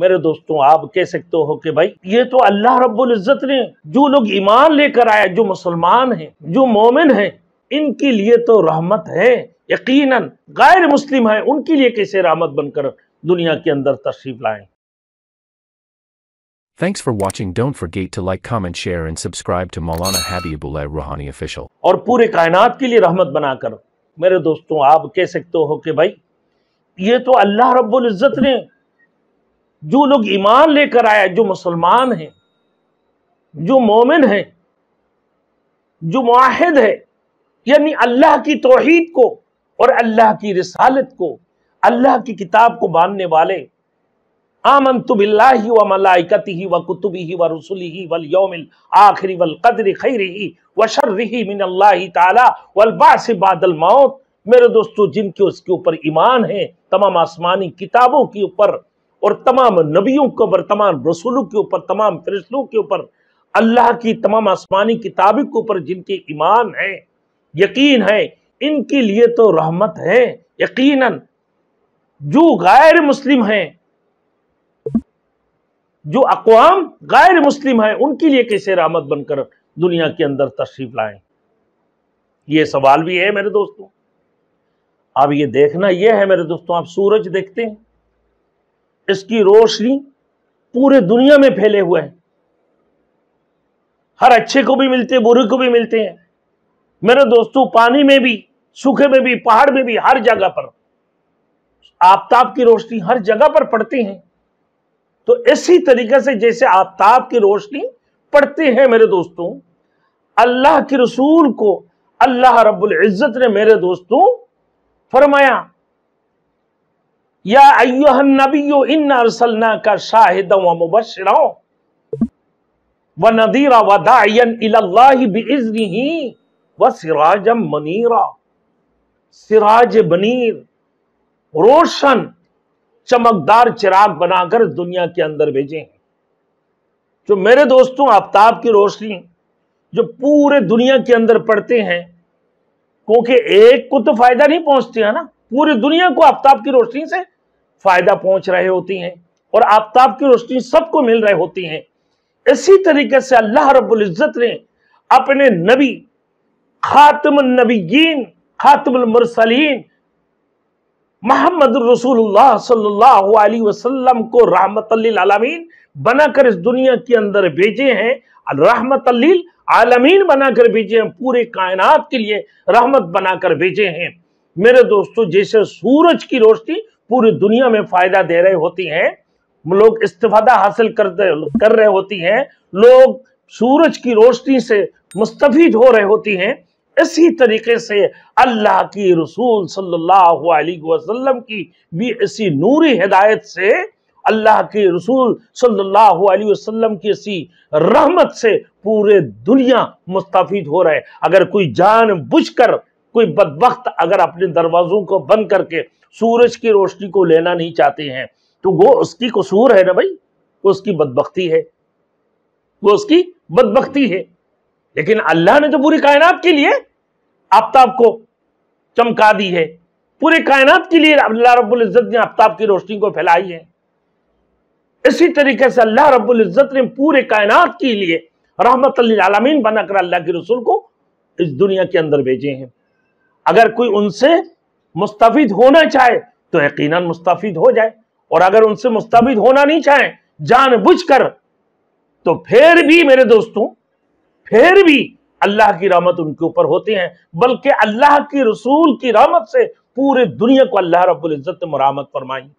मेरे दोस्तों आप कह सकते हो कि भाई ये तो अल्लाह रब्बुल इज़्ज़त ने जो लोग ईमान लेकर आए जो मुसलमान हैं जो मोमिन हैं इनके लिए तो रहमत है यकीनन गैर मुस्लिम है उनके लिए कैसे रहमत बनकर दुनिया के अंदर तशरीफ लाएं thanks for watching Don't forget to like comment, share and subscribe to Maulana Habibullah Ruhani official और पूरे कायनात के लिए रहमत बनाकर मेरे दोस्तों आप कह सकते हो कि भाई ये तो अल्लाह रब्बुल इज़्ज़त ने जो लोग ईमान लेकर आए जो मुसलमान हैं जो मोमिन हैं जो माहिद है यानी अल्लाह की तोहहीद को और अल्लाह की रसालत को अल्लाह की किताब को मानने वाले आमन तो बिल्लाही व मलाइकती ही व कुतुबी ही व रसुली ही वल योमिल आखिरी वल कदर खैर ही व शर्र मिन अल्लाह ताला वल बास बादल मौत मेरे दोस्तों जिनके उसके ऊपर ईमान है तमाम आसमानी किताबों के ऊपर और तमाम नबियों के ऊपर तमाम रसूलों के ऊपर तमाम फरिश्तों के ऊपर अल्लाह की तमाम आसमानी किताबों के ऊपर जिनके ईमान है यकीन है इनके लिए तो रहमत है यकीनन जो गैर मुस्लिम हैं जो अकवाम गैर मुस्लिम हैं उनके लिए कैसे रहमत बनकर दुनिया के अंदर तशरीफ लाएं ये सवाल भी है मेरे दोस्तों अब ये देखना ये है मेरे दोस्तों आप सूरज देखते हैं इसकी रोशनी पूरे दुनिया में फैले हुए हैं हर अच्छे को भी मिलते बुरे को भी मिलते हैं मेरे दोस्तों पानी में भी सूखे में भी पहाड़ में भी हर जगह पर आफ्ताब की रोशनी हर जगह पर पड़ती है तो इसी तरीके से जैसे आफ्ताब की रोशनी पड़ती है मेरे दोस्तों अल्लाह के रसूल को अल्लाह रब्बुल इज़्ज़त ने मेरे दोस्तों फरमाया या इन अरसलना का शाहिद व मुबशरा व नदीरा व सिराजम मनीरा सिराज रोशन चमकदार चिराग बनाकर दुनिया के अंदर भेजे हैं जो मेरे दोस्तों आफ्ताब की रोशनी जो पूरे दुनिया के अंदर पड़ते हैं क्योंकि एक को तो फायदा नहीं पहुंचते है ना पूरी दुनिया को आफ्ताब की रोशनी से फायदा पहुंच रहे होती हैं और आफ्ताब की रोशनी सबको मिल रहे होती हैं इसी तरीके से अल्लाह रब्बुल इज़्ज़त ने अपने नबी खातम नबीन खातमसलीन मोहम्मद रसूलुल्लाह सल्लल्लाहु अलैहि वसल्लम को रहमत आलमीन बनाकर इस दुनिया के अंदर भेजे हैं रहमत आलमीन बनाकर भेजे हैं पूरे कायनात के लिए रहमत बनाकर भेजे हैं मेरे दोस्तों जैसे सूरज की रोशनी पूरी दुनिया में फायदा दे रहे होती है लोग इस्तेफादा हासिल कर, कर रहे होती हैं लोग सूरज की रोशनी से मुस्तफ़ हो रहे होती हैं इसी तरीके से अल्लाह की रसूल सल्लल्लाहु अलैहि वसल्लम की भी इसी नूरी हिदायत से अल्लाह के रसूल सल्लल्लाहु अलैहि वसल्लम की इसी रहमत से पूरे दुनिया मुस्तफ़ हो रहे अगर कोई जान बुझ कर कोई बदबخت अगर अपने दरवाजों को बंद करके सूरज की रोशनी को लेना नहीं चाहते हैं तो वो उसकी कसूर है ना भाई वो उसकी बदबख्ती है वो उसकी बदबख्ती है लेकिन अल्लाह ने तो पूरी कायनात के लिए आफ्ताब को चमका दी है पूरे कायनात के लिए अल्लाह रब्बुल इज़्ज़त ने आफ्ताब की रोशनी को फैलाई है इसी तरीके से अल्लाह रब्बुल इज़्ज़त ने पूरे कायनात के लिए रहमत आलमीन बनाकर अल्लाह के रसूल को इस दुनिया के अंदर भेजे हैं अगर कोई उनसे मुस्तफ़ होना चाहे तो यकीन मुस्तफ़ हो जाए और अगर उनसे मुस्तफ़ होना नहीं चाहे कर तो फिर भी मेरे दोस्तों फिर भी अल्लाह की रहमत उनके ऊपर होती है बल्कि अल्लाह की रसूल की रहमत से पूरे दुनिया को अल्लाह रब्बुल इज़्ज़त ने मरामत फरमाई